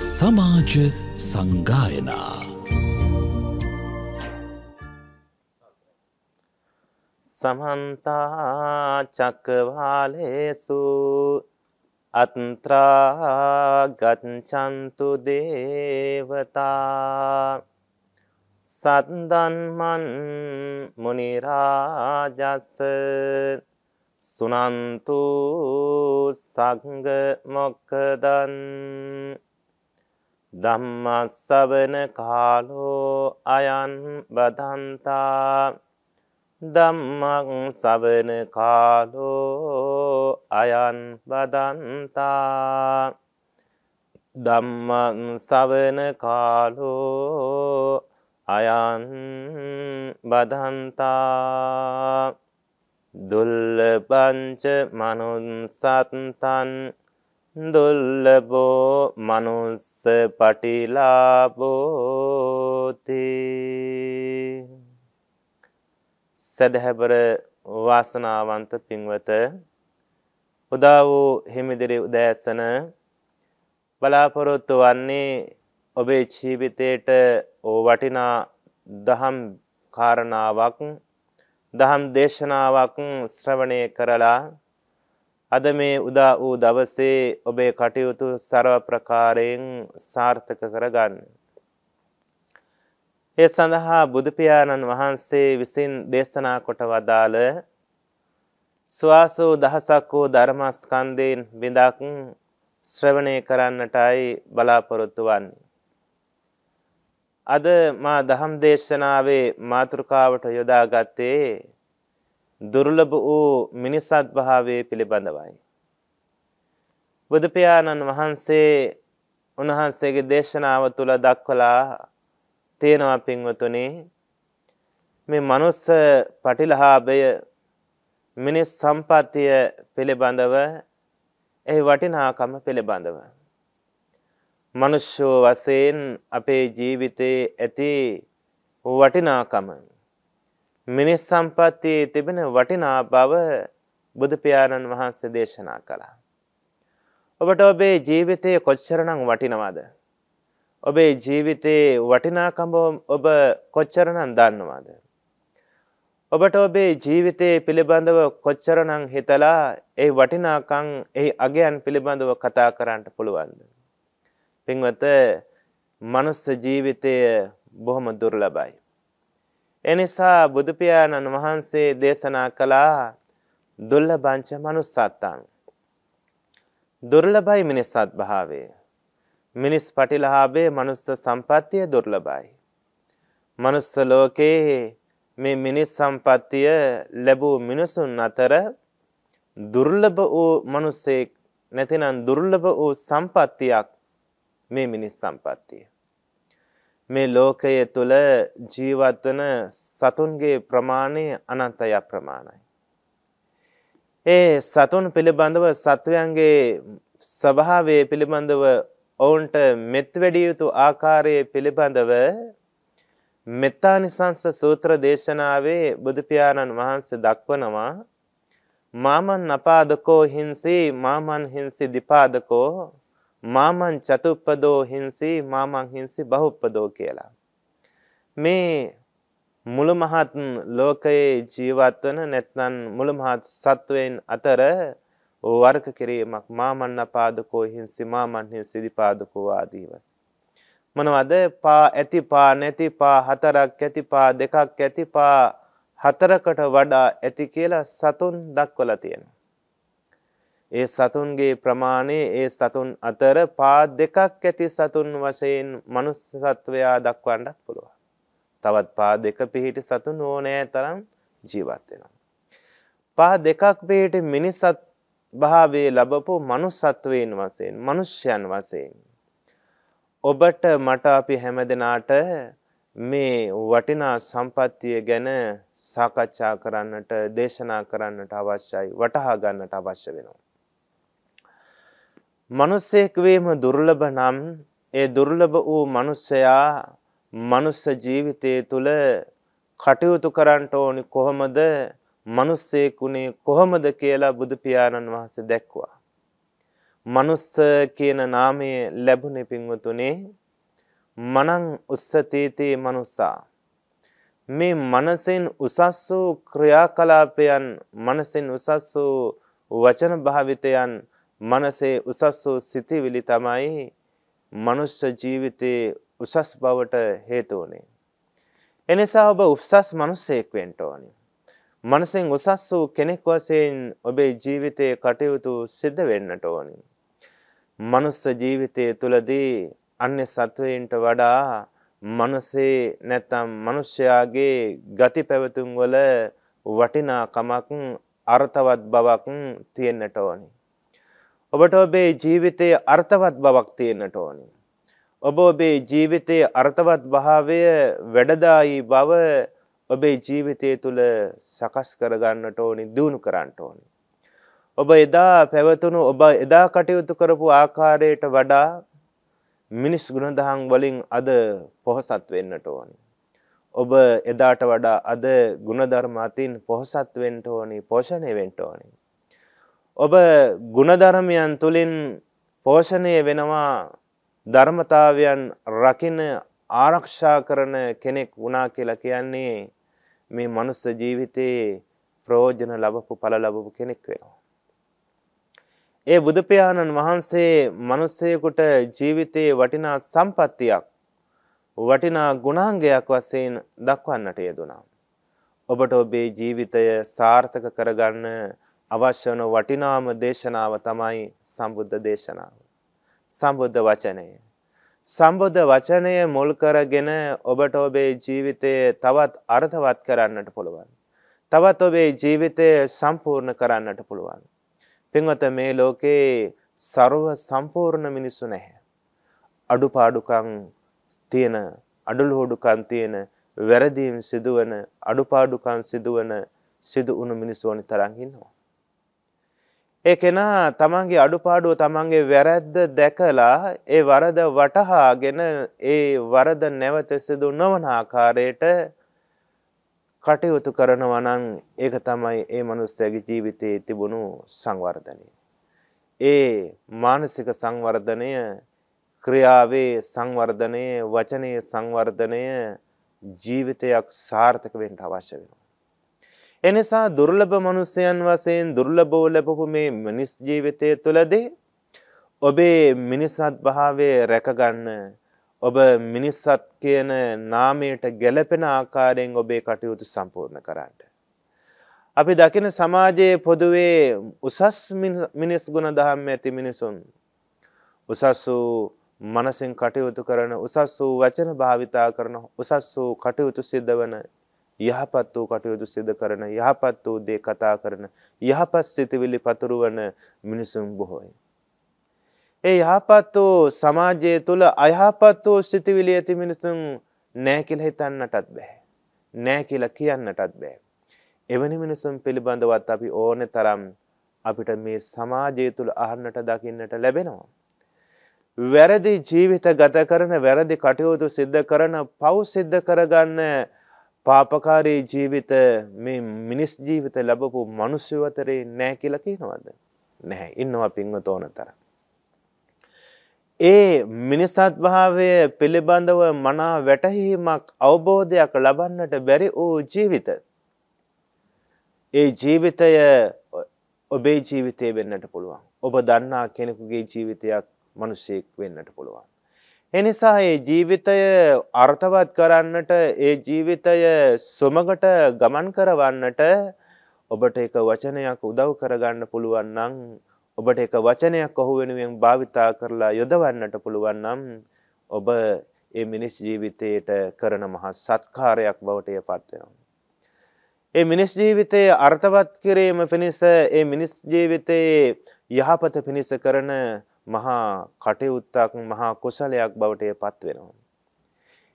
සමාජ සංගායනා සමන්තා චක්කවාලේසු අත්‍රා ගච්ඡන්තු දේවතා සද්දන්මන් මුනි රාජස් සුනන්තු සංඝ මොක්කදන් ධම්මස්සවන කාලෝ අයන් බදන්තා ධම්මක් සවන කාලෝ අයන් බදන්තා ධම්මං සවන කාලෝ අයන් බදන්තා දුල්ල පංච මනුන් සත්තන් දුල්ලබෝ මනුස්ස පටිලාබෝති සැදහැබර වාසනාවන්ත පින්වත උදා වූ හිමිදිරි උදෑසන බලාපොරොත්තු වන්නේ ඔබේ ජීවිතයට වටිනා දහම් කාරණාවක් දහම් දේශනාවක් ශ්‍රවණය කරලා අද මේ උදා වූ දවසේ ඔබේ කටයුතු සරව ප්‍රකාරයෙන් සාර්ථක කරගන්න. ඒ සඳහා බුදුපියාණන් වහන්සේ විසින් දේශනා කොට වදාළ ස්වාසෝ දහසක් වූ ධර්මස්කන්ධයෙන් බිඳක් ශ්‍රවණය කරන්නටයි බලාපොරොත්තු වන්නේ. අද මා දහම් දේශනාවේ මාතෘකාවට යොදාගත්තේ දුර්ලභ වූ මිනිසත් භාවය පිළිබඳවයි. බුදුපාණන් වහන්සේ උන්වහන්සේගේ දේශනාව තුළ දක්වලා තියෙනවා පින්වතුනි මේ මනුස්ස පටිලහාභය මිනිස් සම්පත්තිය පිළිබඳව එහි වටිනාකම පිළිබඳව. මනුෂ්‍යෝ වසයෙන් අපේ ජීවිතයේ ඇති වටිනාකම මිනිස් සම්පත්තියේ තිබෙන වටිනා බව බුදුපියාණන් වහන්සේ දේශනා කළා. ඔබට ඔබේ ජීවිතයේ කොච්චරනම් වටිනවද? ඔබේ ජීවිතයේ වටිනාකම ඔබ කොච්චරනම් දන්නවද? ඔබට ඔබේ ජීවිතයේ පිළිබඳව කොච්චරනම් හිතලා ඒ වටිනාකම් ඒ අගයන් පිළිබඳව කතා කරන්න පුළුවන්ද? පින්වත, මනුස්ස ජීවිතය බොහොම දුර්ලභයි. එනිසා බුදුපියාණන් වහන්සේ දේශනා කළා දුර්ලභංච manussත්තං. දුර්ලභයි මිනිස්සත් භාවය. මිනිස් පටිලාභයේ manuss සම්පත්තිය දුර්ලභයි. manuss ලෝකේ මේ මිනිස් සම්පත්තිය ලැබූ මිනිසුන් අතර දුර්ලභ වූ මිනිසෙක් නැතිනම් දුර්ලභ වූ සම්පත්තියක් මේ මිනිස් සම්පත්තිය. මේ ලෝකය තුළ ජීවත් වන සතුන්ගේ ප්‍රමාණය අනන්තය ප්‍රමාණයි. ඒ සතුන් පිළිබඳව සත්වයන්ගේ ස්වභාවය පිළිබඳව ඔවුන්ට මෙත් වැඩිය යුතු ආකාරය පිළිබඳව මෙත්තානිසංස සූත්‍ර දේශනාවේ බුදුපියාණන් වහන්සේ දක්වනවා මාමන් නපාදකෝ හිංසී මාමන් හිංසි දිපාදකෝ මාමං චතුප්පදෝ හිංසී මාමං හිංසී බහුප්පදෝ කියලා. මේ මුළු මහත් ලෝකයේ ජීවත් වන නැත්නම් මුළු මහත් සත්වයන් අතර වර්ග කිරීමක් මාමන්නපාදකෝ හිංසි මාමන් හිංසිදිපාදකෝ ආදී වශයෙන් මොනවද පා ඇති පා නැති පා හතරක් ඇති පා දෙකක් ඇති පා හතරකට වඩා ඇති කියලා සතුන් දක්වලා තියෙනවා ඒ සතුන්ගේ ප්‍රමාණය ඒ සතුන් අතර පා දෙකක් ඇති සතුන් වශයෙන් මනුස්ස සත්වයා දක්වන්නත් පුළුවන්. තවත් පා දෙක පිහිටි සතුන් ඕනෑ තරම් ජීවත් වෙනවා. පා දෙකක් පිහිටි මිනිසත් භාවයේ ලබපු මනුස්සත්වයෙන් වශයෙන් මනුෂ්‍යයන් වශයෙන් ඔබට මට අපි හැමදෙනාට මේ වටිනා සම්පත්තිය ගැන සාකච්ඡා කරන්නට දේශනා කරන්නට අවශ්‍යයි වටහා ගන්නට අවශ්‍ය වෙනවා. මනුස්සයෙක් වීම දුර්ලභ නම් ඒ දුර්ලභ වූ මනුස්සයා මනුස්ස ජීවිතයේ තුල කටයුතු කරන්නට ඕනි කොහොමද? මනුස්සයෙක් උනේ කොහොමද කියලා බුදු පියාණන් වහන්සේ දැක්වුවා. මනුස්ස කියන නාමය ලැබුණේ පින්වතුනේ මනං උස්සතීතේ මනුස්සා මේ මනසෙන් උසස් වූ ක්‍රියාකලාපයන් මනසෙන් උසස් වූ වචන භාවිතයන් මනසේ උසස් වූ සිතිවිලි තමයි මනුෂ්‍ය ජීවිතයේ උසස් බවට හේතු වුනේ. එනිසා ඔබ උසස් මිනිසෙක් වෙන්න ඕනේ. මනසෙන් උසස් වූ කෙනෙක් වශයෙන් ඔබේ ජීවිතයේ කටයුතු සිද්ධ වෙන්නට ඕනි. මනුස්ස ජීවිතය තුළදී අන්‍ය සත්වයින්ට වඩා මනසේ නැත්නම් මිනිස්යාගේ ගති පැවතුම් වල වටිනාකමක් අර්ථවත් බවක් තියෙන්නට ඕනි. ඔබට ඔබේ ජීවිතයේ අර්ථවත් බවක් තියෙන්නට ඕනි. ඔබ ඔබේ ජීවිතයේ අර්ථවත් භාවය වැඩදායි බව ඔබේ ජීවිතය තුළ සකස් කරගන්නට ඕනි දියුණු කරන්නට ඕනි. ඔබ එදා පැවතුණු ඔබ එදා කටයුතු කරපු ආකාරයට වඩා මිනිස් ගුණදහම් වලින් අද පොහසත් වෙන්නට ඕනි. ඔබ එදාට වඩා අද ගුණධර්ම අතින් පොහසත් වෙන්න ඕනි, පෝෂණය වෙන්න ඕනි. ඔබ ගුණධර්මයන් තුළින් පෝෂණය වෙනවා ධර්මතාවයන් රකින ආරක්ෂා කරන කෙනෙක් වුණා කියලා කියන්නේ මේ මනුස්ස ජීවිතයේ ප්‍රෝජන ලබපු පල ලබපු කෙනෙක් වෙනවා. ඒ බුදුපියාණන් වහන්සේ මනුස්සයකුට ජීවිතයේ වටිනා සම්පත්තියක් වටිනා ගුණාංගයක් වසයෙන් දක්වන්නට යෙදුණා. ඔබට ඔබේ ජීවිතය සාර්ථක කරගන්න අවශ්‍ය වන වටිනාම දේශනාව තමයි සම්බුද්ධ දේශනාව. සම්බුද්ධ වචනය. සම්බුද්ධ වචනය මුල් කරගෙන ඔබට ඔබේ ජීවිතයේ තවත් අර්ථවත් කරන්නට පුළුවන්. තවත් ඔබේ ජීවිතය සම්පූර්ණ කරන්නට පුළුවන්. පින්වත මේ ලෝකේ ਸਰව සම්පූර්ණ මිනිස්සු නැහැ. අඩුපාඩුකම් තියෙන, අඩලුහුඩුකම් තියෙන, වැරදීම් සිදුවන, අඩුපාඩුකම් සිදුවන සිදු වුණු මිනිස්සු ඕනි තරම් ඉන්නවා. ඒ කෙනා තමන්ගේ අඩුපාඩුව තමන්ගේ වැරැද්ද දැකලා ඒ වරද වටහාගෙන ඒ වරද නැවත සිදු නොවන ආකාරයට කටයුතු කරනවා නම් ඒක තමයි ඒ මනුස්සයාගේ ජීවිතයේ තිබුණු සංවර්ධනය. ඒ මානසික සංවර්ධනය ක්‍රියාවේ සංවර්ධනය වචනයේ සංවර්ධනය ජීවිතයක් සාර්ථක වෙන්න අවශ්‍ය වෙනවා. එනිසා දුර්ලභ මනුස්සයන් වශයෙන් දුර්ලභව ලැබපු මේ මිනිස් ජීවිතය තුළදී ඔබේ මිනිසත් භාවය රැකගන්න ඔබ මිනිස්සත් කියන නාමයට ගැලපෙන ආකාරයෙන් ඔබේ කටයුතු සම්පූර්ණ කරන්න. අපි දකින සමාජයේ පොදුවේ උසස් මිනිස් ගුණ දහම් ඇති මිනිසුන් උසස් වූ මනසින් කටයුතු කරන උසස් වූ වචන භාවිතා කරන උසස් වූ කටයුතු සිද්ධ වන යහපත් වූ කටයුතු සිදු කරන යහපත් වූ දේ කතා කරන යහපත් සිතවිලි පතුරවන මිනිසුන් බොහෝයි. ඒ යහපත් වූ සමාජය තුළ අයහපත් වූ සිතවිලි ඇති මිනිසුන් නෑ කියලා හිතන්නටත් බෑ. නෑ කියලා කියන්නටත් බෑ. එවැනි මිනිසුන් පිළිබඳවත් අපි ඕන තරම් අපිට මේ සමාජය තුළ අහන්නට දකින්නට ලැබෙනවා. වැරදි ජීවිත ගත කරන වැරදි කටයුතු සිද්ධ කරන පව් සිද්ධ කරගන්න පාපකාරී ජීවිත මේ මිනිස් ජීවිත ලැබපු මිනිස්සු අතරේ නැහැ කියලා කියනවද? නැහැ. ඉන්නවා පින්ව තෝන තරම්. ඒ මිනිසත් භාවය පිළිබඳව මනා වැටහීමක් අවබෝධයක් ලබන්නට බැරි වූ ජීවිත. ඒ ජීවිතය ඔබේ ජීවිතය වෙන්නට පුළුවන්. ඔබ දන්නා කෙනෙකුගේ ජීවිතයක් මිනිසෙක් වෙන්නට පුළුවන්. එනිසා ඒ ජීවිතය අර්ථවත් කරන්නට ඒ ජීවිතය සුමගට ගමන් කරවන්නට ඔබට එක වචනයක් උදව් කරගන්න පුළුවන් නම් ඔබට එක වචනයක් ඔහු වෙනුවෙන් භාවිතා කරලා යොදවන්නට පුළුවන් නම් ඔබ ඒ මිනිස් ජීවිතයට කරන මහා සත්කාරයක් බවට එයපත් වෙනවා. ඒ මිනිස් ජීවිතයේ අර්ථවත් කිරීම පිණිස ඒ මිනිස් ජීවිතයේ යහපත පිණිස කරන මහා කටයුත්තක් මහා කුසලයක් බවට පත් වෙනවා.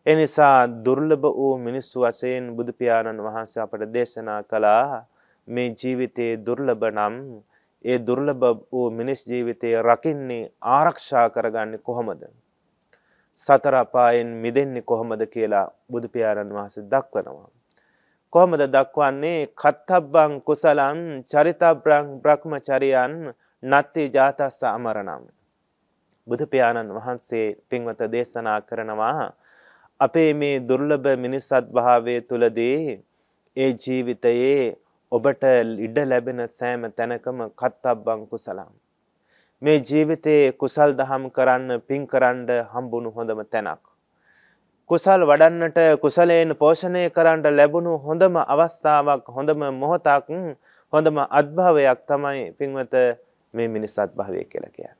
එනිසා දුර්ලභ වූ මිනිස්සු වශයෙන් බුදු පියාණන් වහන්සේ අපට දේශනා කළා මේ ජීවිතයේ දුර්ලභ නම් ඒ දුර්ලභ වූ මිනිස් ජීවිතය රකින්නේ ආරක්ෂා කරගන්නේ කොහොමද? සතර අපායෙන් මිදෙන්නේ කොහොමද කියලා බුදු පියාණන් වහන්සේ දක්වනවා. කොහොමද දක්වන්නේ? කත්තබ්බං කුසලං චරිතබ්‍රං බ්‍රහ්මචරියන් නත්ති ජාතස්ස අමරණම්. බුදුපියාණන් වහන්සේ පින්වත දේශනා කරනවා අපේ මේ දුර්ලභ මිනිස්සත් භාවය තුලදී ඒ ජීවිතයේ ඔබට ඉඩ ලැබෙන සෑම තැනකම කත්තබ්බං කුසලං මේ ජීවිතයේ කුසල් දහම් කරන්න පින් කරන්න හම්බුණු හොඳම තැනක් කුසල් වඩන්නට කුසලයෙන් පෝෂණය කරන්න ලැබුණු හොඳම අවස්ථාවක් හොඳම මොහොතක් හොඳම අත්භවයක් තමයි පින්වත මේ මිනිස්සත් භාවය කියලා කියන්නේ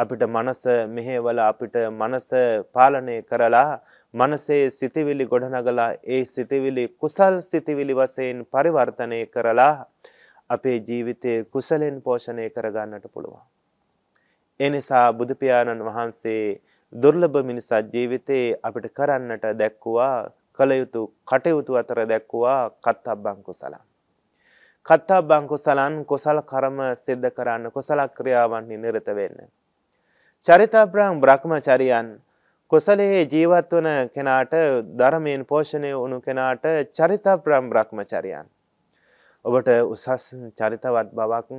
අපිට මනස මෙහෙවල අපිට මනස පාලනය කරලා මනසේ සිතිවිලි ගොඩනගලා ඒ සිතිවිලි කුසල් සිතිවිලි වශයෙන් පරිවර්තනය කරලා අපේ ජීවිතයේ කුසලෙන් පෝෂණය කරගන්නට පුළුවන්. ඒ නිසා බුදු පියාණන් වහන්සේ දුර්ලභ මිනිසා ජීවිතේ අපිට කරන්නට දැක්කුවා කලයුතු කටයුතු අතර දැක්කුවා කත්තබ්බං කුසලං. කත්තබ්බං කුසලං කුසල කර්ම සිද්ධ කරන්න කුසල ක්‍රියාවන්හි නිරත වෙන්න. චරිතබ්‍රං බ්‍රහ්මචරියන් කුසලයේ ජීවත් වන කෙනාට ධර්මයෙන් පෝෂණය වුණු කෙනාට චරිතබ්‍රං බ්‍රහ්මචරියන්. ඔබට උසස් චරිතවත් බවක්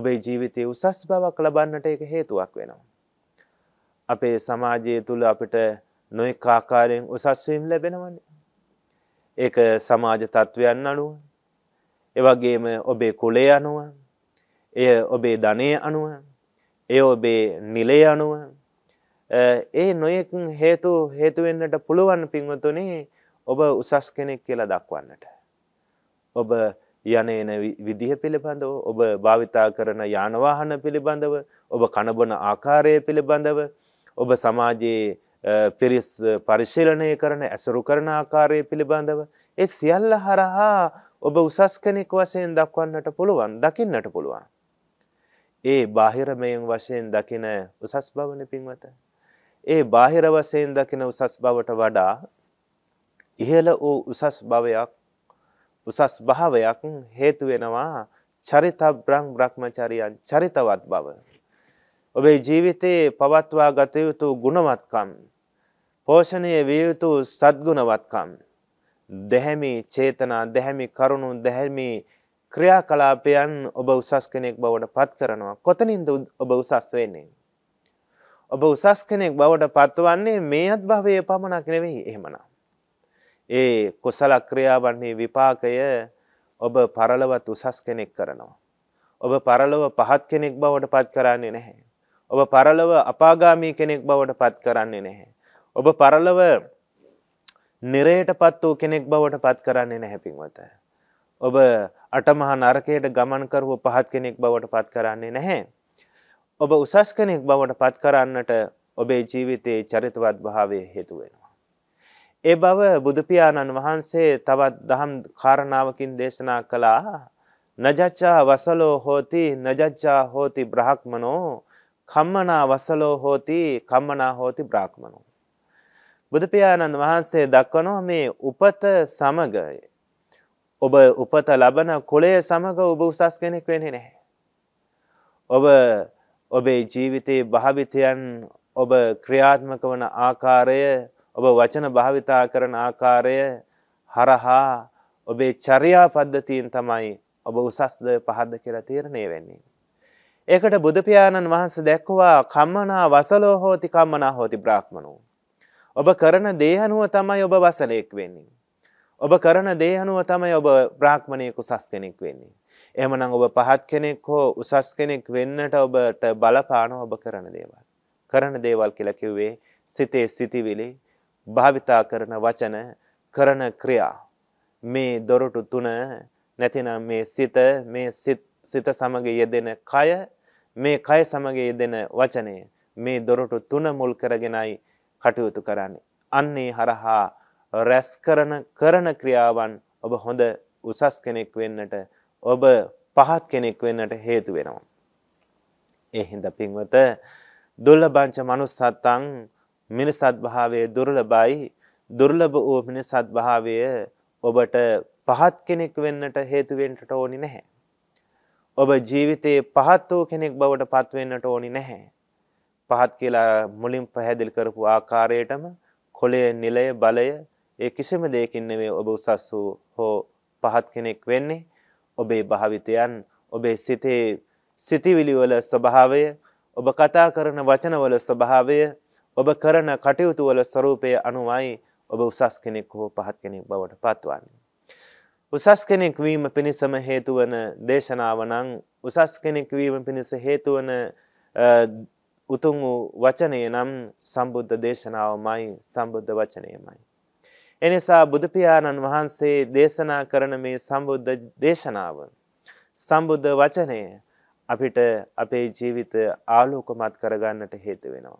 ඔබේ ජීවිතයේ උසස් බවක් ලබන්නට ඒක හේතුවක් වෙනවා. අපේ සමාජය තුළ අපිට නොයෙක් ආකාරයෙන් උසස්වීම් ලැබෙනවන්නේ. ඒක සමාජ තත්ත්වයන් අනුව එවගේම ඔබේ කුලේ අනුව එය ඔබේ ධනය අනුව ඒ ඔබේ නිලය අනුව ඒ නොයෙක් හේතු හේතුවෙන්නට පුළුවන් පින්වතුනි ඔබ උසස් කෙනෙක් කියලා දක්වන්නට. ඔබ යනේන විදිහ පිළිබඳව ඔබ භාවිතා කරන යානවාහන පිළිබඳව ඔබ කණබන ආකාරය පිළිබඳව ඔබ සමාජයේ පිරිස් පරිශීලනය කරන ඇසුරු කරන ආකාරය පිළිබඳව ඒ සියල්ල හරහා ඔබ උසස් කෙනෙක් වශයෙන් දක්වන්නට පුළුවන් දකින්නට පුළුවන්. ඒ බාහිරමයෙන් වශයෙන් දකින උසස් බවන පින්වත. ඒ බාහිර වසයෙන් දකින උසස් බවට වඩා ඉහළ වූ උසස් භවයක් උසස් භාවයක් හේතු වෙනවා චරිත බ්‍රං බ්‍රහ්මචරියන් චරිතවත් බව. ඔබේ ජීවිතයේ පවත්වා ගත යුතු ගුණවත්කම් පෝෂණය විය යුතු සද්ගුණවත්කම් දැහැමි චේතනා දැහැමි කරුණු දැහැමි ක්‍රියාකලාපයන් ඔබ උසස් කෙනෙක් බවට පත් කරනවා කොතනින්ද ඔබ උසස් වෙන්නේ. ඔබ උසස් කෙනෙක් බවට පත්වන්නේ මේ අත් භවය පමණක් නෙවෙයි එහෙමන. ඒ කොසල ක්‍රියාවන්නේ විපාකය ඔබ පරලවත් උසස් කෙනෙක් කරනවා. ඔබ පරලොව පහත් කෙනෙක් බවට පත් කරන්නේ නැහැ. ඔබ පරලව අපාගාමී කෙනෙක් බවට පත් කරන්නේ නැහැ. ඔබ පරලව නිරයට පත් වූ කෙනෙක් බවට පත් කරන්නේ නැහැපින්වතයි. ඔබ අටමහා නරකයට ගමන් කරව පහත් කෙනෙක් බවට පත් කරන්නේ නැහැ. ඔබ උසස් කෙනෙක් බවට පත් කරන්නට ඔබේ ජීවිතයේ චරිතවත් භාවය හේතු වෙනවා. ඒ බව බුදුපියාණන් වහන්සේ තවත් දහම් කාරණාවකින් දේශනා කළා නජච්චා වසලෝ හෝති නජච්චා හෝති බ්‍රහක්මනෝ කම්මනා වසලෝ හෝති කම්මනා හෝති බ්‍රාහ්මනෝ. බුදුපියාණන් වහන්සේ දක්වනෝ මේ උපත සමග ඔබ උපත ලබන කොළය සමඟ ඔබ උසස් කෙනෙක් වෙන නැහැ. ඔබ ඔබේ ජීවිතයේ භාවිතයන් ඔබ ක්‍රියාත්මක වන ආකාරය ඔබ වචන භාවිතා කරන ආකාරය හරහා ඔබේ චරියා පද්ධතියෙන් තමයි ඔබ උසස්ද පහද්ද කියලා තීරණය වෙන්නේ. ඒකට බුදුපියාණන් වහන්ස දැක්වවා කම්මනා වසලෝ හෝති කම්මනා හෝති බ්‍රාහ්මණෝ. ඔබ කරන දේහනුව තමයි ඔබ වසලයෙක් වෙන්නේ. ඔබ කරන දේ අනුව තමයි ඔබ ප්‍රාක්්මණයක උසස් කෙනෙක් වෙන්නේ. එහමනම් ඔබ පහත් කෙනෙක් හෝ උසස් කෙනෙක් වෙන්නට ඔබට බලපාන ඔබ කරන දේවල්. කරන දේවල් කියලා කිව්වේ සිතේ සිතිවිලි භාවිතා කරන වචන කරන ක්‍රියා. මේ දොරටු තුන නැතිනම් මේ සිත මේ සිත සමග යෙදෙන කය මේ කය සමග යෙදෙන වචනය මේ දොරටු තුන මුල් කරගෙනයි කටයුතු කරන්නේ. අන්නේ හරහා රැස් කරන කරන ක්‍රියාවන් ඔබ හොඳ උසස් කෙනෙක් වෙන්නට ඔබ පහත් කෙනෙක් වෙන්නට හේතු වෙනවා. එහින්ද පින්වත දුර්ලභංච manussත්තං මිනිසත් භාවයේ දුර්ලභයි දුර්ලභ වූ මිනිසත් භාවය ඔබට පහත් කෙනෙක් වෙන්නට හේතු වෙන්නට ඕනි නැහැ. ඔබ ජීවිතයේ පහත් වූ කෙනෙක් බවට පත් වෙන්නට ඕනි නැහැ. පහත් කියලා මුලින් පැහැදිලි කරපු ආකාරයටම කොළය නිලය බලය ඒ කිසිම දෙයකින් නෙමේ ඔබ උසස් වූ හෝ පහත් කෙනෙක් වෙන්නේ ඔබේ භාවිතයන් ඔබේ සිතේ සිතිවිලි වල ස්වභාවය ඔබ කතා කරන වචන වල ස්වභාවය ඔබ කරන කටයුතු වල ස්වરૂපය අනුවයි ඔබ උසස් කෙනෙක් හෝ පහත් කෙනෙක් බවට පත්වන්නේ උසස් කෙනෙක් වීම පිණිසම හේතු වන දේශනාව නම් උසස් කෙනෙක් වීම පිණිස හේතු වන උතුම් වූ වචනය නම් සම්බුද්ධ දේශනාවමයි සම්බුද්ධ වචනයමයි එනිසා බුදුපියාණන් වහන්සේ දේශනා කරන මේ සම්බුද්ධ දේශනාව සම්බුද්ධ වචනය අපිට අපේ ජීවිත ආලෝකමත් කරගන්නට හේතු වෙනවා.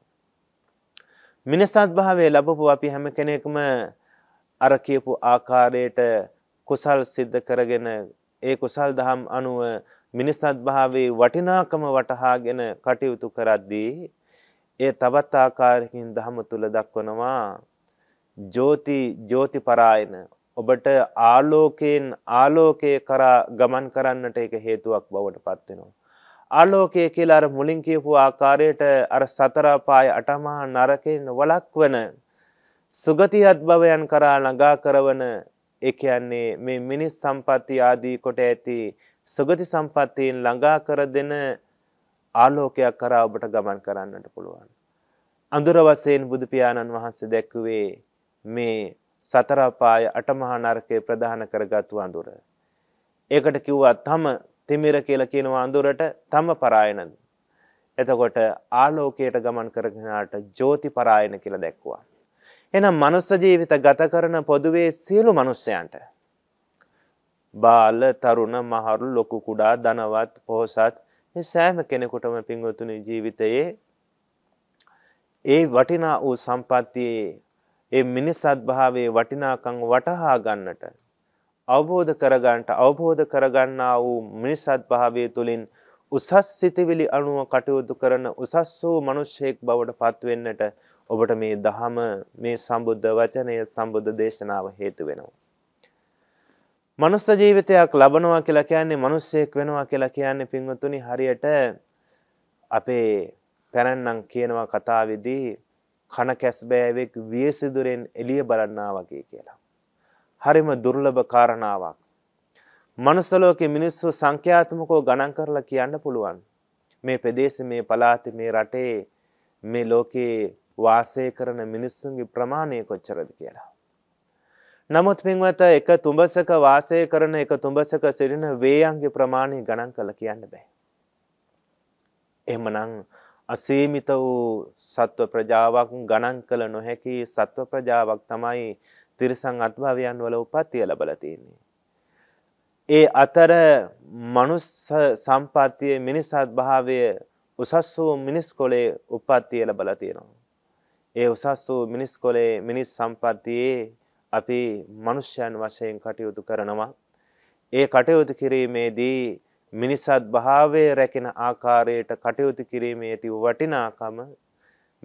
මිනිස්සත් භාවය ලබපු අපි හැම කෙනෙක්ම අර කියපු ආකාරයට කුසල් සිද්ධ කරගෙන ඒ කුසල් දහම් අනුව මිනිස්සත් භාවේ වටිනාකම වටහාගෙන කටයුතු කරද්දී ඒ තවත් ආකාරකින් දහම තුළ දක්වනවා ජෝති ජෝතිපරායන ඔබට ආලෝකයෙන් ආලෝකය කරා ගමන් කරන්නට ඒක හේතුවක් බවට පත්වෙනවා. ආලෝකය කියලා අර මුලින් කියපු ආකාරයට අර සතරපාය අටමහා නරකෙන් වළක්වන සුගතියත් භවයන් කරා ළඟා කරවන ඒ කියන්නේ මේ මිනිස් සම්පatti ආදී කොට ඇති සුගති සම්පත්තීන් ළඟා කර දෙන ආලෝකයක් කරා ඔබට ගමන් කරන්නට පුළුවන්. අඳුර වශයෙන් බුදු පියාණන් වහන්සේ දැක්ුවේ මේ සතර අපාය අටමහා නරකය ප්‍රධාන කරගත්තු අඳුර. ඒකට කිව්වා තම තිමිර කියලා කියනවා අඳුරට තම පරායනද. එතකොට ආලෝකයට ගමන් කරගෙනාට ජෝති පරායන කියලා දැක්වා. එනම් මනුස්ස ජීවිත ගත කරන පොදුවේ සියලු මනුස්සයන්ට බාල තරුණ මහරු ලොකු කුඩා ධනවත් පොහොසත් මේ සෑම කෙනෙකුටම පින්වතුනි ජීවිතයේ ඒ වටිනා වූ සම්පත්තියේ ඒ මිනිසත් භාවයේ වටිනාකං වටහා ගන්නට අවබෝධ කරගන්නට අවබෝධ කරගන්නා වූ මිනිසත් භාවය තුළින් උසස් සිතිවිලි අනුව කටයුතු කරන උසස් වූ මිනිසෙක් බවට පත්වෙන්නට ඔබට මේ දහම මේ සම්බුද්ධ වචනය සම්බුද්ධ දේශනාව හේතු වෙනවා. මනුස්ස ජීවිතයක් ලබනවා කියලා කියන්නේ මිනිස්සෙක් වෙනවා කියලා කියන්නේ පින්වතුනි හරියට අපේ තැනන්නම් කියනවා කතාවේදී කන කැස්බෑවෙක් වියසිදුරෙන් එළිය බලන්නා වගේ කියලා. හරිම දුර්ලභ කාරණාවක්. මනුස්සලෝකෙ මිනිස්සු සංඛ්‍යාත්මකෝ ගණන් කරලා කියන්න පුළුවන්. මේ ප්‍රදේශ මේ පලාති මේ රටේ මේ ලෝකයේ වාසය කරන මිනිස්සුන්ගේ ප්‍රමාණය කොච්චරද කියලා. නමුත් පින්වත එක තුඹසක වාසය කරන එක තුඹසක සිටින වේයන්ගේ ප්‍රමාණය ගණන් කළ කියන්න බෑ. එහමනං අසීමිත වූ සත්ව ප්‍රජාවක් ගණන් කළ නොහැකි සත්ව ප්‍රජාවක් තමයි තිරිසන් අත්භවයන් වල උපත්තිය ලැබලා තියෙන්නේ. ඒ අතර මනුස්ස සම්පත්තියේ මිනිසත් භාවය උසස් වූ මිනිස් කොලේ උපත්තිය ලැබලා තියෙනවා. ඒ උසස් වූ මිනිස් කොලේ මිනිස් සම්පත්තියේ අපි මනුෂ්‍යයන් වශයෙන් කටයුතු කරනවා. ඒ කටයුතු කිරීමේදී මිනිසත් භාවය රැකෙන ආකාරයට කටයුතු කිරීමේ ඇති වටිනාකම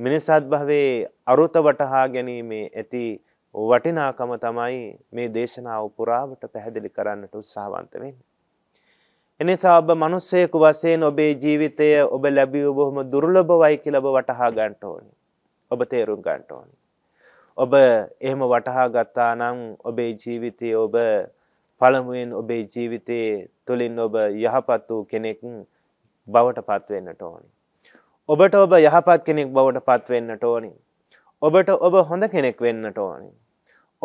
මිනිසත් භවයේ අරුත වටහා ගැනීමේ ඇති වටිනාකම තමයි මේ දේශනාව පුරාවට පැහැදිලි කරන්නට උත්සාහවන්ත වෙන්නේ. එනිසා ඔබ මිනිසෙකු වශයෙන් ඔබේ ජීවිතය ඔබ ලැබිය බොහොම දුර්ලභවයි කියලා ඔබ වටහා ගන්න ඕනේ. ඔබ තේරුම් ගන්න ඕනේ. ඔබ එහෙම වටහා ගත්තා නම් ඔබේ ජීවිතයේ ඔබ පළමුවෙන් ඔබේ ජීවිතයේ තුළින් ඔබ යහපත් වූ කෙනෙක් බවට පත්වෙන්නට ඕනි. ඔබට ඔබ යහපත් කෙනෙක් බවට පත්වෙන්නට ඕනි. ඔබට ඔබ හොඳ කෙනෙක් වෙන්නට ඕනි.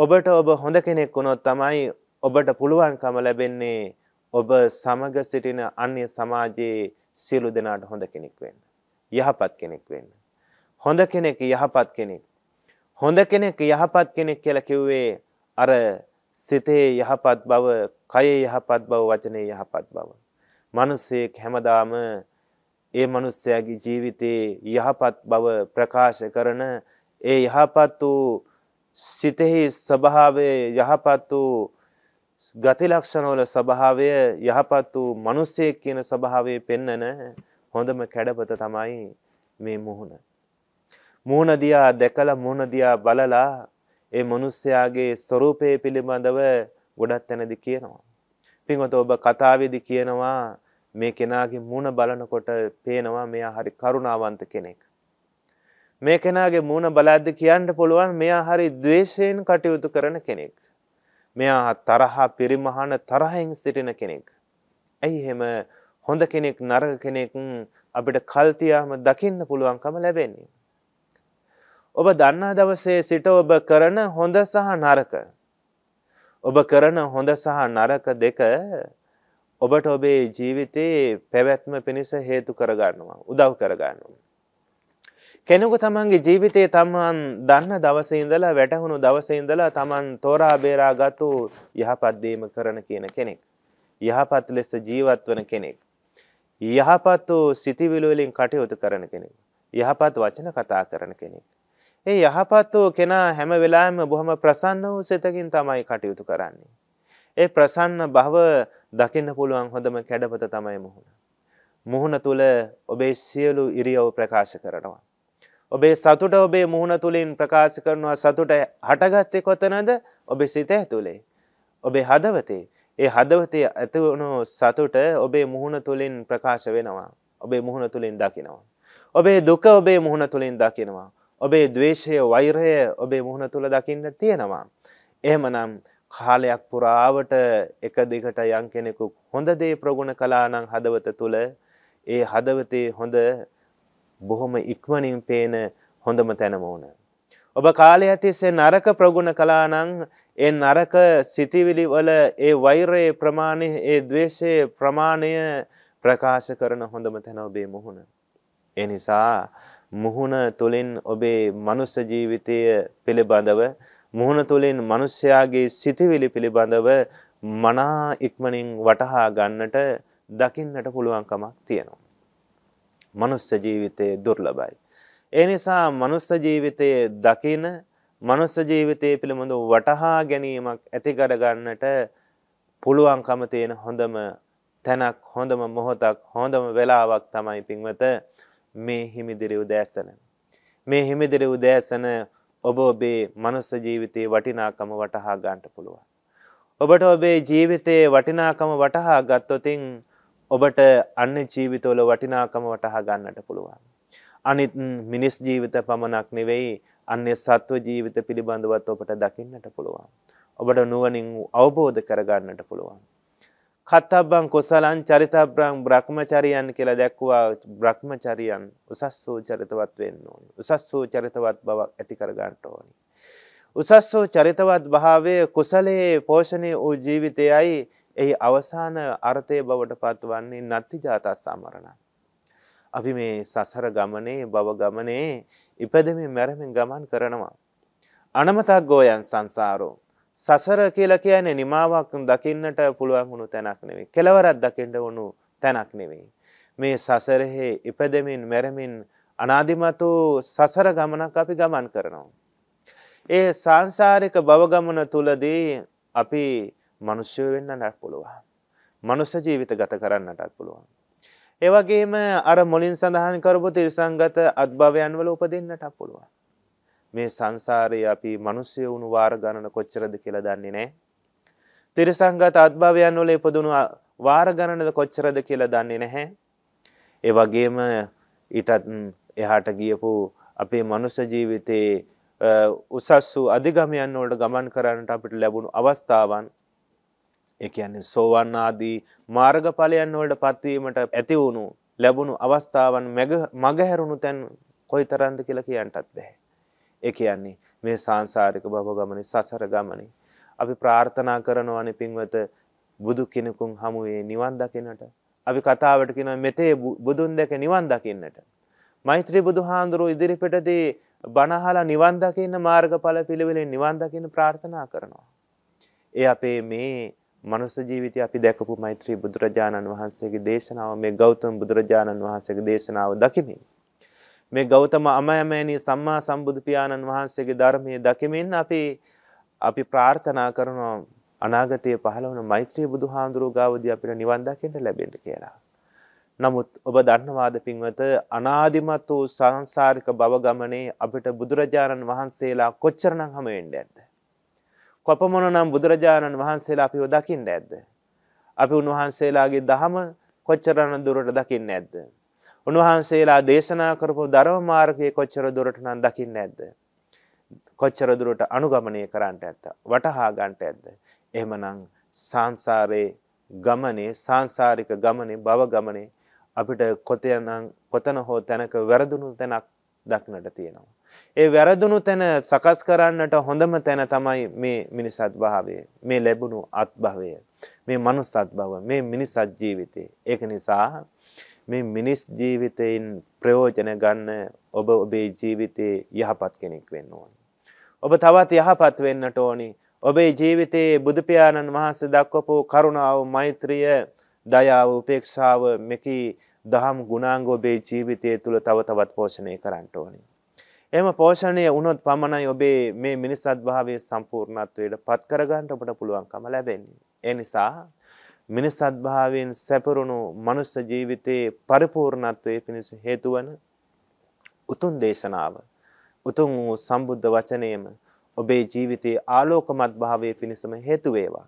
ඔබට ඔබ හොඳ කෙනෙක් වුණොත් තමයි ඔබට පුළුවන්කම ලැබෙන්නේ ඔබ සමග සිටින අන්‍ය සමාජයේ සියලු දෙනාට හොඳ කෙනෙක් වෙන්න. යහපත් කෙනෙක් වෙන්න. හොඳ කෙනෙක් යහපත් කෙනෙක්. හොඳ කෙනෙක් යහපත් කෙනෙක් කියලා කිව්වේ අර සිතේ යහපත් බව කයේ යහපත් බව වචනයේ යහපත් බව. මිනිසෙක් හැමදාම ඒ මිනිස්යාගේ ජීවිතයේ යහපත් බව ප්‍රකාශ කරන ඒ යහපත් වූ සිතෙහි ස්වභාවයේ යහපත් වූ ගති ලක්ෂණවල ස්වභාවය යහපත් වූ මිනිසෙක් කියන ස්වභාවයේ පෙන්නන හොඳම කැඩපත තමයි මේ මුහුණ. මුහුණ දිහා දැකලා මුහුණ දිහා බලලා ඒ මිනිස්යාගේ ස්වરૂපය පිළිබඳව ගොඩක් තැනදි කියනවා. පින්වත ඔබ කතාවේදි කියනවා මේ කෙනාගේ මූණ බලනකොට පේනවා මෙයා හරි කරුණාවන්ත කෙනෙක්. මේ කෙනාගේ මූණ බලද්දි කියන්න පුළුවන් මෙයා හරි ද්වේෂයෙන් කටයුතු කරන කෙනෙක්. මෙයා තරහා පිරිමහන තරහෙන් සිටින කෙනෙක්. ඇයි එහෙම හොඳ කෙනෙක් නරක කෙනෙක් අපිට කල්තියාම දකින්න පුළුවන්කම ලැබෙන්නේ. ඔබ දන්නා දවසේ සිට ඔබ කරන හොඳ සහ නරක ඔබ කරන හොඳ සහ නරක දෙක ඔබට ඔබේ ජීවිතයේ පැවැත්ම පිණිස හේතු කරගන්නවා උදව් කරගන්නවා. කෙනෙකු තමන්ගේ ජීවිතයේ තමන් දන්න දවසඉඳලා වැටහුණු දවසඉඳලා තමන් තෝරා බේරාගත්තු යහපත්දීම කරන කියන කෙනෙක්. යහපත් ලෙස ජීවත් වන කෙනෙක්. යහපත් වූ සිතිවිලුවලින් කටයුතු කරන කෙනෙක්. යහපත් වචන කතා කරන කෙනෙක්. ඒ යහපත් වූ කෙනා හැම වෙලාවෙම බොහොම ප්‍රසන්න වූ සිතකින් තමයි කටයුතු කරන්නේ. ඒ ප්‍රසන්න භව දකින්න පුළුවන් හොඳම කැඩපත තමයි මුහුණ. මුහුණ තුල ඔබේ සියලු ඉරියව් ප්‍රකාශ කරනවා. ඔබේ සතුට ඔබේ මුහුණ තුළින් ප්‍රකාශ කරනවා සතුට හටගත්තේ කොතනද ඔබේ සිත ඇතුලේ. ඔබේ හදවතේ ඒ හදවතේ ඇතිවුණු සතුට ඔබේ මුහුණ තුළින් ප්‍රකාශ වෙනවා. ඔබේ මුහුණ තුළින් දකිනවා. ඔබේ දුක ඔබේ මුහුණ තුළින් දකිනවා. ඔබේ ද්වේෂය වෛරය ඔබේ මුහුණ තුළ දකින්න තියෙනවා. එහෙමනම් කාලයක් පුරාවට එක දිගට යම් කෙනෙකු හොඳ දේ ප්‍රගුණ කළා නම් හදවත තුළ ඒ හදවතේ හොඳ බොහොම ඉක්මනින් පේන හොඳම තැනම ඕන. ඔබ කාලය තිස්සේ නරක ප්‍රගුණ කළා නම් ඒ නරක සිතිවිලි වල ඒ වෛරයේ ප්‍රමාණය ඒ ද්වේෂයේ ප්‍රමාණය ප්‍රකාශ කරන හොඳම තැන ඔබේ මුහුණ. ඒ නිසා මුහුණ තුළින් ඔබේ මනුස්ස ජීවිතය පිළිබඳව මුහුණ තුළින් මිනිස්යාගේ සිතවිලි පිළිබඳව මනා ඉක්මනින් වටහා ගන්නට දකින්නට පුළුවන්කමක් තියෙනවා. මනුස්ස ජීවිතයේ දුර්ලභයි. ඒ නිසා මනුස්ස ජීවිතයේ දකින මනුස්ස ජීවිතයේ පිළිබඳ වටහා ගැනීමක් ඇති කරගන්නට පුළුවන්කම තියෙන හොඳම තැනක් හොඳම මොහොතක් හොඳම වෙලාවක් තමයි පින්වත මේ හිමිදිරි උදෑසන. මේ හිමිදිරි උදෑසන ඔබ ඔබේ මනුස්ස ජීවිතයේ වටිනාකම වටහා ගන්නට පුළුවන්. ඔබට ඔබේ ජීවිතයේ වටිනාකම වටහා ගත්තොතින් ඔබට අන්න ජීවිතවල වටිනාකම වටහා ගන්නට පුළුවන්. අනිත් මිනිස් ජීවිත පමණක් නෙවෙයි අන්නේ සත්ව ජීවිත පිළිබඳවත් ඔබට දකින්නට පුළුවන්. ඔබට නුවණින් අවබෝධ කරගන්නට පුළුවන්. කත්තබ්බං කොසලන් චරිතබ්‍රං බ්‍රහ්මචරියන් කියලා දැක්වා බ්‍රහ්මචරියන් උසස් වූ චරිතවත් වෙන්න ඕනි. උසස් වූ චරිතවත් බවක් ඇති කර ගන්නට ඕනි. උසස් වූ චරිතවත් භාවය කුසලයේ පෝෂණය වූ ජීවිතයයි එහි අවසාන අර්ථය බවට පත්වන්නේ නත්ති ජාතස් සමරණන්. අපි මේ සසර ගමනේ බව ගමනේ ඉපදමින් මැරමින් ගමන් කරනවා. අනමතක් ගෝයන් සංසාරෝ සසර කියලා කියන්නේ නිමාවක් දකින්නට පුළුවන් වුණු තැනක් නෙවෙයි. කෙලවරක් දකින්න වුණු තැනක් නෙවෙයි. මේ සසරෙහි ඉපදෙමින් මැරෙමින් අනාදිමත් වූ සසර ගමනක් අපි ගමන් කරනවා. ඒ සංසාරික භව ගමන තුලදී අපි මිනිස්සු වෙන්නට පුළුවන්. මනුෂ්‍ය ජීවිත ගත කරන්නටත් පුළුවන්. ඒ වගේම අර මුලින් සඳහන් කරපු තිරසංගත අත්භවයන් වල උපදින්නටත් පුළුවන්. මේ සංසාරයේ අපි මිනිස්සු වුණු වාර ගණන කොච්චරද කියලා දන්නේ නැහැ. තිරසංගත ආත්භාවයන් වල ඉපදුණු වාර ගණනද කොච්චරද කියලා දන්නේ නැහැ. ඒ වගේම ඊටත් එහාට ගියපු අපේ මනුෂ්‍ය ජීවිතයේ උසස් වූ අධිගමයන් වලට ගමන් කරන්නට අපිට ලැබුණු අවස්ථාවන් ඒ කියන්නේ සෝවන් ආදී මාර්ගඵලයන් වලට පත්වීමට ඇති වුණු ලැබුණු අවස්ථාවන් මගහැරුණු තැන් කොයිතරම්ද කියලා කියන්නටත් බැහැ. ඒ කියන්නේ මේ සංසාරික භව ගමනේ සසර ගමනේ අපි ප්‍රාර්ථනා කරනවානේ පින්වත බුදු කෙනෙකුන් හමු වේ නිවන් දකිනට. අපි කතාවට කියනවා මෙතේ බුදුන් දැක නිවන් දකින්නට. මෛත්‍රී බුදුහාඳුරෝ ඉදිරිපිටදී බණහලා නිවන් දකින්න මාර්ගඵල පිළිවෙලෙන් නිවන් දකින්න ප්‍රාර්ථනා කරනවා. ඒ අපේ මේ මනුස්ස ජීවිතය අපි දැකපු මෛත්‍රී බුදුරජාණන් වහන්සේගේ දේශනාව මේ ගෞතම බුදුරජාණන් වහන්සේගේ දේශනාව දකිමින් මේ ගෞතම අමයමෑණී සම්මා සම්බුදු පියාණන් වහන්සේගේ ධර්මයේ දකිමින් අපි අපි ප්‍රාර්ථනා කරනවා අනාගතයේ පහළ වන මෛත්‍රී බුදුහාඳුරෝ ගාවදී අපිට නිවන් දකින්න ලැබෙන්න කියලා. නමුත් ඔබ දන්නවාද පින්වත අනාදිමත් වූ සංසාරික බව ගමනේ අපිට බුදුරජාණන් වහන්සේලා කොච්චරනම් හැම වෙන්නේ ඇද්ද? කොපමණනම් බුදුරජාණන් වහන්සේලා අපිව දකින්න ඇද්ද? අපි උන්වහන්සේලාගේ දහම කොච්චරනම් දුරට දකින්නේ ඇද්ද? උන්වහන්සේලා දේශනා කරපු ධර්ම මාර්ගයේ කොච්චර දුරට නම් දකින්නේ නැද්ද? කොච්චර දුරට අනුගමනය කරන්නට ඇත්ද? වටහා ගන්නට ඇද්ද? එහෙමනම් සංසාරේ ගමනේ සංසාරික ගමනේ භව ගමනේ අපිට කොතනනම් කොතන හෝ තැනක වැරදුණු තැනක් දක්නට තියෙනවා. ඒ වැරදුණු තැන සකස් කරන්නට හොඳම තැන තමයි මේ මිනිසත් භාවය, මේ ලැබුණු අත්භවය, මේ මනුස්සත් භව, මේ මිනිසත් ජීවිතය. ඒක නිසා මේ මිනිස් ජීවිතයෙන් ප්‍රයෝජන ගන්න ඔබ ඔබේ ජීවිතේ යහපත් කෙනෙක් වෙන්න ඕනි. ඔබ තවත් යහපත් වෙන්නට ඕනි. ඔබේ ජීවිතයේ බුදු පියාණන් වහන්සේ දක්වපු කරුණාව, මෛත්‍රිය, දයාව, උපේක්ෂාව මෙකී දහම් ගුණාංග ඔබේ ජීවිතය තුළ තව තවත් පෝෂණය කරන්න ඕනි. එම පෝෂණය වුණොත් පමණයි ඔබේ මේ මිනිස්සුත් භාවයේ සම්පූර්ණත්වයට පත් කරගන්න ඔබට පුළුවන්කම ලැබෙන්නේ. ඒ නිසා මිනිසත් භාවයෙන් සැපරුණු මනුස්ස ජීවිතයේ පරිපූර්ණත්වයේ පිණිස හේතු වන උතුම් දේශනාව උතුම් වූ සම්බුද්ධ වචනයම ඔබේ ජීවිතයේ ආලෝකමත් භාවයේ පිණිසම හේතු වේවා.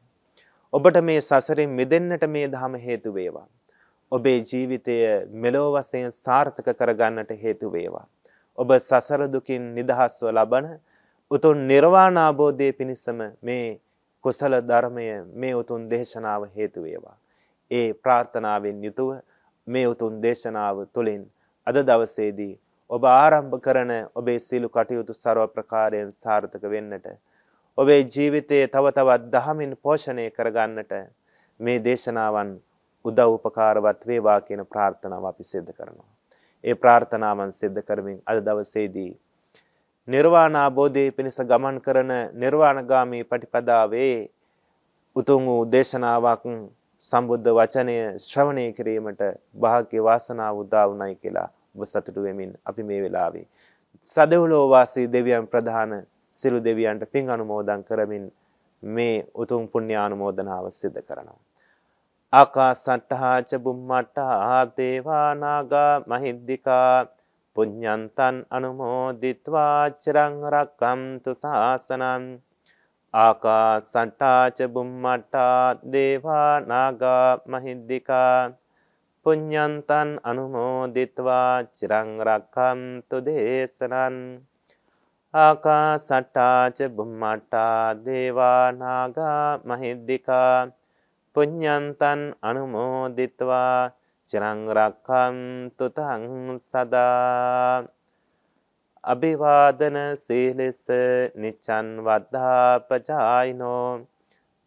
ඔබට මේ සසරෙන් මිදෙන්නට මේ ධම හේතු වේවා. ඔබේ ජීවිතය මෙලොව වශයෙන් සාර්ථක කරගන්නට හේතු වේවා. ඔබ සසර දුකින් නිදහස්ව ලබන උතුම් නිර්වාණ අවබෝධයේ පිණිසම මේ කුසල ධර්මය මේ උතුම් දේශනාව හේතු වේවා. ඒ ප්‍රාර්ථනාවෙන් යුතුව මේ උතුම් දේශනාව තුළින් අද දවසේදී ඔබ ආරම්භ කරන ඔබේ සීලු කටයුතු ਸਰව ප්‍රකාරයෙන් සාර්ථක වෙන්නට ඔබේ ජීවිතයේ තව තවත් දහමින් පෝෂණය කරගන්නට මේ දේශනාවන් උදව් උපකාරවත් වේවා කියන ප්‍රාර්ථනාව අපි සිද්ධ කරනවා. ඒ ප්‍රාර්ථනාවන් සිද්ධ කරමින් අද දවසේදී නිර්වාණාබෝධය පිණිස ගමන් කරන නිර්වාණගාමී පටිපදාවේ උතුම් වූ දේශනාවක් සම්බුද්ධ වචනය ශ්‍රවණය කිරීමට භාග්‍ය වාසනාව උදා වුණයි කියලා ඔබ සතුටු වෙමින් අපි මේ වෙලාවේ සදෙව්ලෝ වාසී දෙවියන් ප්‍රධාන සිළු දෙවියන්ට පින් අනුමෝදන් කරමින් මේ උතුම් පුණ්‍ය අනුමෝදනාව සිදු කරනවා. ආකාසට්ඨා ච බුම්මට්ඨා ආ දේවා නාග මහිද්దికා පුඤ්ඤන්තං අනුමෝදිත්වා චිරං රක්කන්තු සාසනං ආකාසට්ටා ච බුම්මට්ටා දේවා නාග මහිද්దికා පුඤ්ඤන්තං අනුමෝදිත්වා චිරං රක්කන්තු දේශනං ආකාසට්ටා ච බුම්මට්ටා දේවා නාග මහිද්దికා පුඤ්ඤන්තං අනුමෝදිත්වා චිරං රක්ඛන්තු තං සදා අභිවාදන සීලෙස නිච්ඡන් වද්ධා පචායිනෝ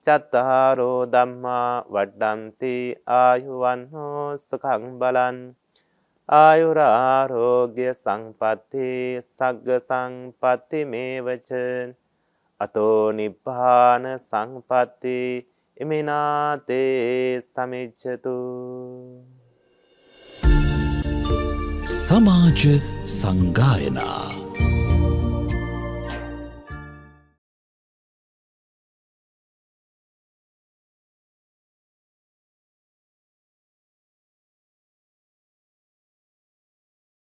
චත්තාරෝ ධම්මා වඩ්ඩන්ති ආයුවන්හෝ සුඛං බලං ආයුරාරෝග්‍ය සංපatti සග්ග සංපatti මේවච අතෝ නිබ්බාන සංපatti ඉමිනාතේ සමිච්ඡතු සමාජ සංගායනා